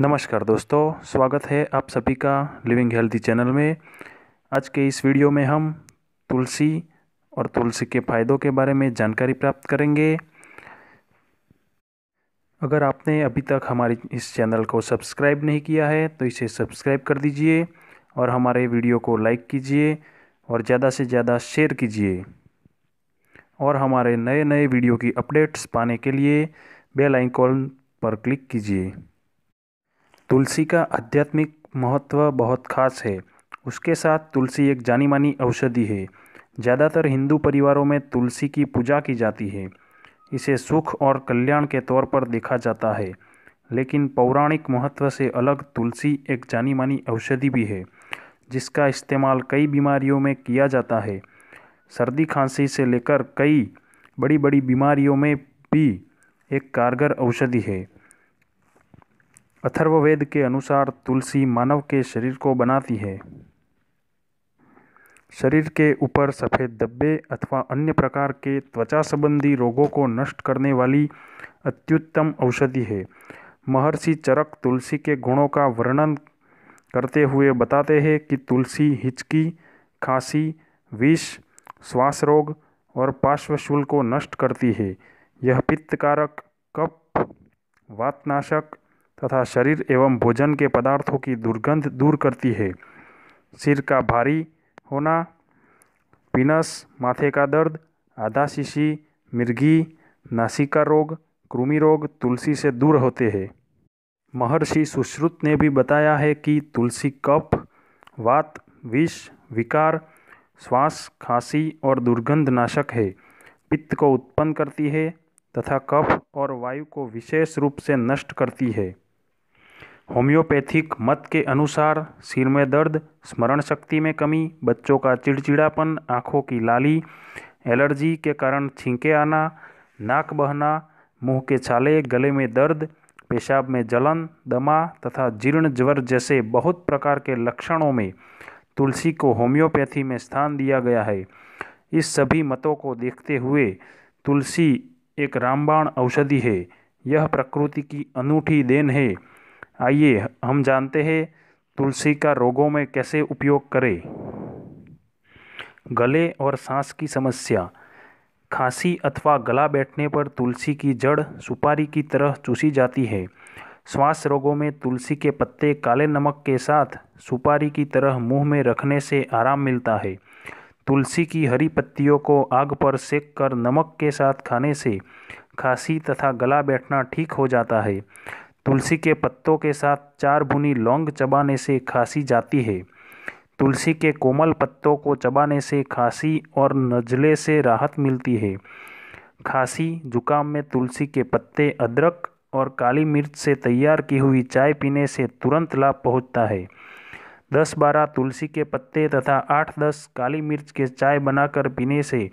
नमस्कार दोस्तों स्वागत है आप सभी का लिविंग हेल्थी चैनल में आज के इस वीडियो में हम तुलसी और तुलसी के फ़ायदों के बारे में जानकारी प्राप्त करेंगे अगर आपने अभी तक हमारे इस चैनल को सब्सक्राइब नहीं किया है तो इसे सब्सक्राइब कर दीजिए और हमारे वीडियो को लाइक कीजिए और ज़्यादा से ज़्यादा शेयर कीजिए और हमारे नए नए वीडियो की अपडेट्स पाने के लिए बेल आइकॉन पर क्लिक कीजिए तुलसी का आध्यात्मिक महत्व बहुत ख़ास है उसके साथ तुलसी एक जानी मानी औषधि है ज़्यादातर हिंदू परिवारों में तुलसी की पूजा की जाती है इसे सुख और कल्याण के तौर पर देखा जाता है लेकिन पौराणिक महत्व से अलग तुलसी एक जानी मानी औषधि भी है जिसका इस्तेमाल कई बीमारियों में किया जाता है सर्दी खांसी से लेकर कई बड़ी बड़ी बीमारियों में भी एक कारगर औषधि है अथर्ववेद के अनुसार तुलसी मानव के शरीर को बनाती है शरीर के ऊपर सफ़ेद धब्बे अथवा अन्य प्रकार के त्वचा संबंधी रोगों को नष्ट करने वाली अत्युत्तम औषधि है महर्षि चरक तुलसी के गुणों का वर्णन करते हुए बताते हैं कि तुलसी हिचकी खांसी विष श्वास रोग और पार्श्वशूल को नष्ट करती है यह पित्तकारक कप वातनाशक तथा शरीर एवं भोजन के पदार्थों की दुर्गंध दूर करती है सिर का भारी होना पिनस माथे का दर्द आधा शीशी मिर्गी नासिका रोग कृमि रोग तुलसी से दूर होते हैं महर्षि सुश्रुत ने भी बताया है कि तुलसी कफ वात विष विकार श्वास खांसी और दुर्गंध नाशक है पित्त को उत्पन्न करती है तथा कफ और वायु को विशेष रूप से नष्ट करती है होम्योपैथिक मत के अनुसार सिर में दर्द स्मरण शक्ति में कमी बच्चों का चिड़चिड़ापन आँखों की लाली एलर्जी के कारण छींके आना नाक बहना मुंह के छाले गले में दर्द पेशाब में जलन दमा तथा जीर्ण ज्वर जैसे बहुत प्रकार के लक्षणों में तुलसी को होम्योपैथी में स्थान दिया गया है इस सभी मतों को देखते हुए तुलसी एक रामबाण औषधि है यह प्रकृति की अनूठी देन है आइए हम जानते हैं तुलसी का रोगों में कैसे उपयोग करें गले और सांस की समस्या खांसी अथवा गला बैठने पर तुलसी की जड़ सुपारी की तरह चूसी जाती है श्वास रोगों में तुलसी के पत्ते काले नमक के साथ सुपारी की तरह मुंह में रखने से आराम मिलता है तुलसी की हरी पत्तियों को आग पर सेक कर नमक के साथ खाने से खांसी तथा गला बैठना ठीक हो जाता है तुलसी के पत्तों के साथ चार बुनी लौंग चबाने से खांसी जाती है तुलसी के कोमल पत्तों को चबाने से खांसी और नज़ले से राहत मिलती है खांसी जुकाम में तुलसी के पत्ते अदरक और काली मिर्च से तैयार की हुई चाय पीने से तुरंत लाभ पहुंचता है दस बारह तुलसी के पत्ते तथा आठ दस काली मिर्च के चाय बनाकर पीने से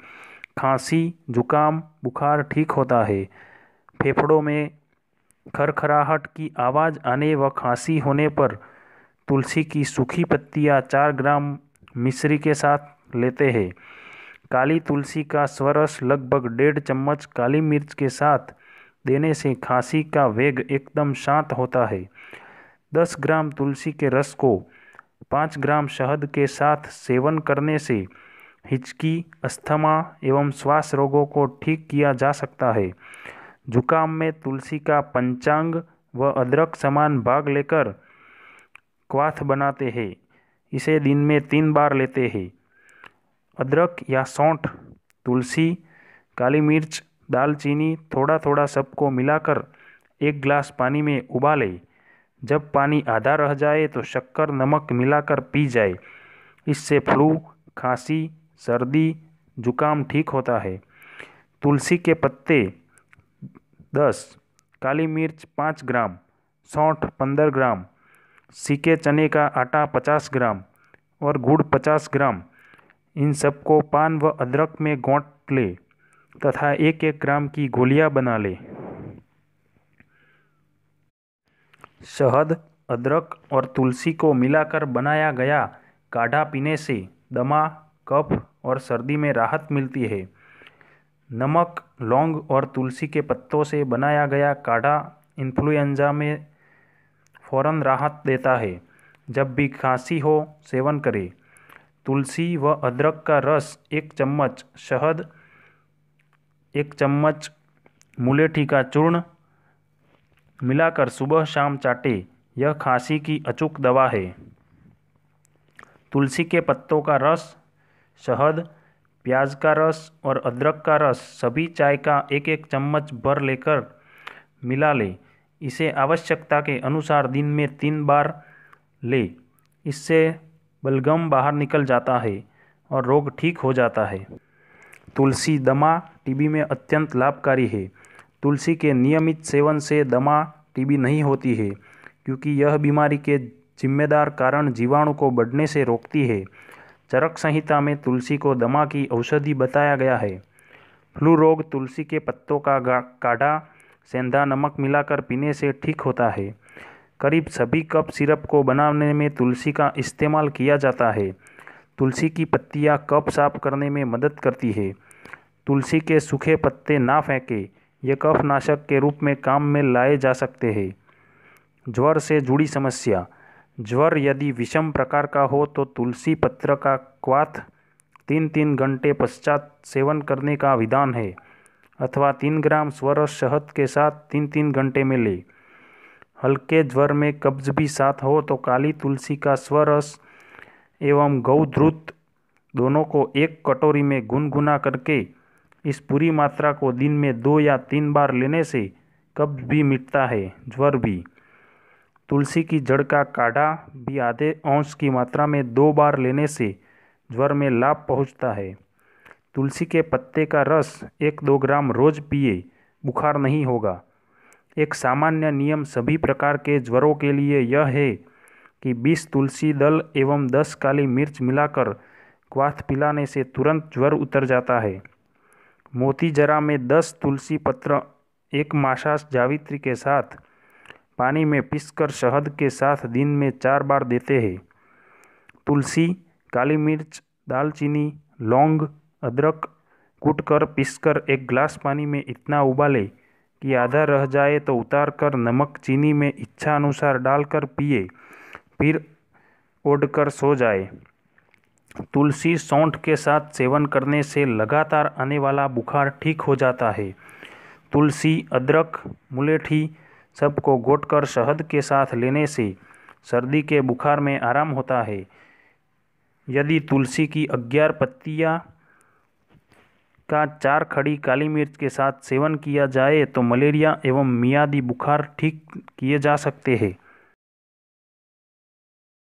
खांसी जुकाम बुखार ठीक होता है फेफड़ों में खरखराहट की आवाज़ आने व खांसी होने पर तुलसी की सूखी पत्तियाँ चार ग्राम मिश्री के साथ लेते हैं काली तुलसी का स्वरस लगभग डेढ़ चम्मच काली मिर्च के साथ देने से खांसी का वेग एकदम शांत होता है दस ग्राम तुलसी के रस को पाँच ग्राम शहद के साथ सेवन करने से हिचकी अस्थमा एवं श्वास रोगों को ठीक किया जा सकता है जुकाम में तुलसी का पंचांग व अदरक समान भाग लेकर क्वाथ बनाते हैं इसे दिन में तीन बार लेते हैं अदरक या सौंठ तुलसी काली मिर्च दालचीनी थोड़ा थोड़ा सबको मिलाकर एक गिलास पानी में उबाले जब पानी आधा रह जाए तो शक्कर नमक मिलाकर पी जाए इससे फ्लू खांसी सर्दी जुकाम ठीक होता है तुलसी के पत्ते दस काली मिर्च पाँच ग्राम सौठ पंद्रह ग्राम सीके चने का आटा पचास ग्राम और गुड़ पचास ग्राम इन सबको पान व अदरक में गोंट ले तथा एक एक ग्राम की गोलियां बना ले शहद अदरक और तुलसी को मिलाकर बनाया गया काढ़ा पीने से दमा कफ और सर्दी में राहत मिलती है नमक लौंग और तुलसी के पत्तों से बनाया गया काढ़ा इन्फ्लुएंजा में फ़ौरन राहत देता है जब भी खांसी हो सेवन करें तुलसी व अदरक का रस एक चम्मच शहद एक चम्मच मुलेठी का चूर्ण मिलाकर सुबह शाम चाटे यह खांसी की अचूक दवा है तुलसी के पत्तों का रस शहद प्याज का रस और अदरक का रस सभी चाय का एक एक चम्मच भर लेकर मिला लें इसे आवश्यकता के अनुसार दिन में तीन बार ले इससे बलगम बाहर निकल जाता है और रोग ठीक हो जाता है तुलसी दमा टीबी में अत्यंत लाभकारी है तुलसी के नियमित सेवन से दमा टीबी नहीं होती है क्योंकि यह बीमारी के जिम्मेदार कारण जीवाणु को बढ़ने से रोकती है चरक संहिता में तुलसी को दमा की औषधि बताया गया है फ्लू रोग तुलसी के पत्तों का काढ़ा सेंधा नमक मिलाकर पीने से ठीक होता है करीब सभी कप सिरप को बनाने में तुलसी का इस्तेमाल किया जाता है तुलसी की पत्तियाँ कप साफ करने में मदद करती है तुलसी के सूखे पत्ते ना फेंके ये कफ नाशक के रूप में काम में लाए जा सकते हैं ज्वर से जुड़ी समस्या ज्वर यदि विषम प्रकार का हो तो तुलसी पत्र का क्वाथ तीन तीन घंटे पश्चात सेवन करने का विधान है अथवा तीन ग्राम स्वर शहद के साथ तीन तीन घंटे में ले हल्के ज्वर में कब्ज भी साथ हो तो काली तुलसी का स्वरस एवं गौध्रुत दोनों को एक कटोरी में गुनगुना करके इस पूरी मात्रा को दिन में दो या तीन बार लेने से कब्ज भी मिटता है ज्वर भी तुलसी की जड़ का काढ़ा भी आधे औंश की मात्रा में दो बार लेने से ज्वर में लाभ पहुंचता है तुलसी के पत्ते का रस एक दो ग्राम रोज पिए बुखार नहीं होगा एक सामान्य नियम सभी प्रकार के ज्वरों के लिए यह है कि 20 तुलसी दल एवं 10 काली मिर्च मिलाकर क्वाथ पिलाने से तुरंत ज्वर उतर जाता है मोती जरा में 10 तुलसी पत्र एक माशास जावित्री के साथ पानी में पीसकर शहद के साथ दिन में चार बार देते हैं तुलसी काली मिर्च दालचीनी लौंग अदरक कूटकर पीसकर एक ग्लास पानी में इतना उबाले कि आधा रह जाए तो उतार कर नमक चीनी में इच्छा अनुसार डालकर पिए फिर ओढ़ कर सो जाए तुलसी सौंठ के साथ सेवन करने से लगातार आने वाला बुखार ठीक हो जाता है तुलसी अदरक मुलेठी सबको घोटकर शहद के साथ लेने से सर्दी के बुखार में आराम होता है यदि तुलसी की अग्यार पत्तियाँ का चार खड़ी काली मिर्च के साथ सेवन किया जाए तो मलेरिया एवं मियादी बुखार ठीक किए जा सकते हैं